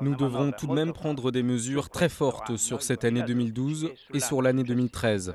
Nous devrons tout de même prendre des mesures très fortes sur cette année 2012 et sur l'année 2013.